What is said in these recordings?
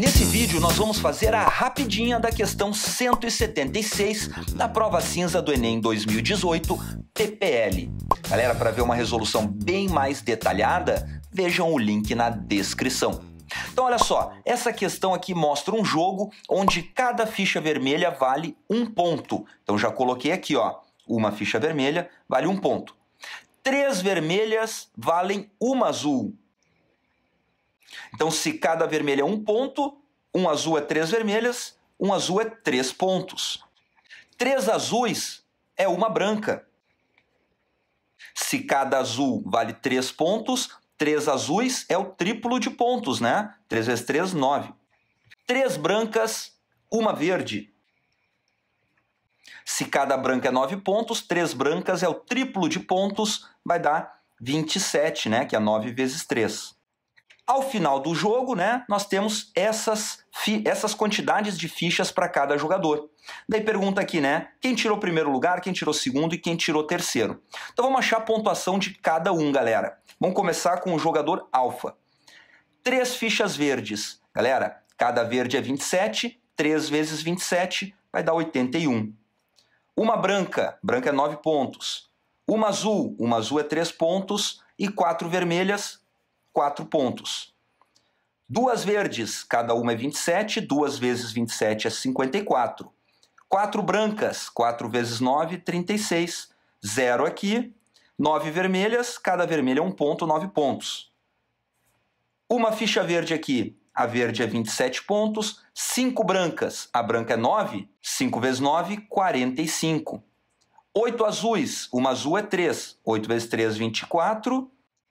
Nesse vídeo nós vamos fazer a rapidinha da questão 176 da prova cinza do Enem 2018, PPL. Galera, para ver uma resolução bem mais detalhada, vejam o link na descrição. Então, olha só, essa questão aqui mostra um jogo onde cada ficha vermelha vale um ponto. Então, já coloquei aqui, ó, uma ficha vermelha vale um ponto. Três vermelhas valem uma azul. Então, se cada vermelho é um ponto, um azul é três vermelhas, um azul é três pontos. Três azuis é uma branca. Se cada azul vale três pontos, três azuis é o triplo de pontos, né? Três vezes três, nove. Três brancas, uma verde. Se cada branca é nove pontos, três brancas é o triplo de pontos, vai dar 27, né? Que é 9 vezes 3. Ao final do jogo, né, nós temos essas, essas quantidades de fichas para cada jogador. Daí pergunta aqui, né? Quem tirou primeiro lugar, quem tirou segundo e quem tirou terceiro. Então vamos achar a pontuação de cada um, galera. Vamos começar com o jogador alfa. Três fichas verdes. Galera, cada verde é 27, 3 vezes 27 vai dar 81. Uma branca, branca é 9 pontos. Uma azul, uma azul é 3 pontos. E quatro vermelhas, 4 pontos. Duas verdes, cada uma é 27, duas vezes 27 é 54. Quatro brancas, 4 vezes 9, 36. Zero aqui. Nove vermelhas, cada vermelha é um ponto, 9 pontos. Uma ficha verde aqui, a verde é 27 pontos. Cinco brancas, a branca é 9, 5 vezes 9, 45. Oito azuis, uma azul é 3, 8 vezes 3, 24.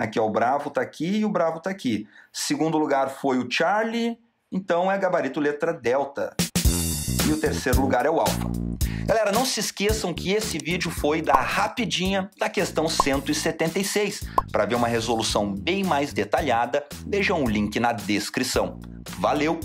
Aqui, é o Bravo está aqui e o Bravo está aqui. Segundo lugar foi o Charlie, então é gabarito letra delta. E o terceiro lugar é o alfa. Galera, não se esqueçam que esse vídeo foi da rapidinha da questão 176. Para ver uma resolução bem mais detalhada, vejam o link na descrição. Valeu!